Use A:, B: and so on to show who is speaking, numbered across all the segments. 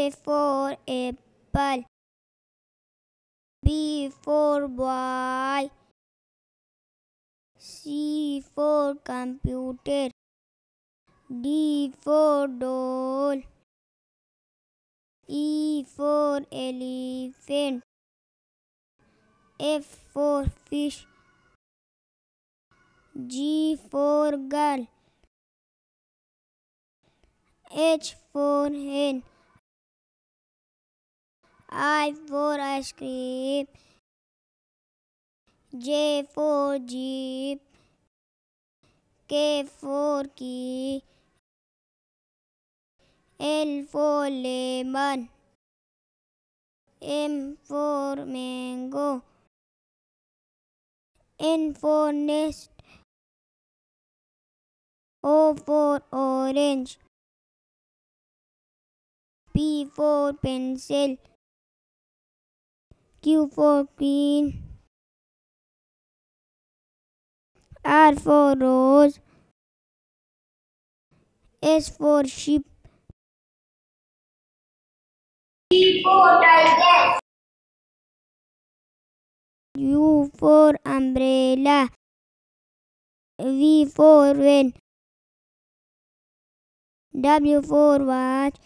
A: A for apple. B for boy. C for computer. D for doll. E for elephant. F for fish. G for girl. H for hen. I for ice cream. J for jeep. K for key. L for lemon. M for mango. N for nest. O for orange. P for pencil. Q for Queen, R for Rose, S for Sheep,
B: T for Tiger,
A: U for Umbrella, V for Win, W for Watch,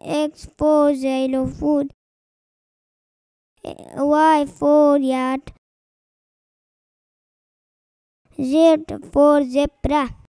A: X for Xylophone, Y for yacht, Z for zebra.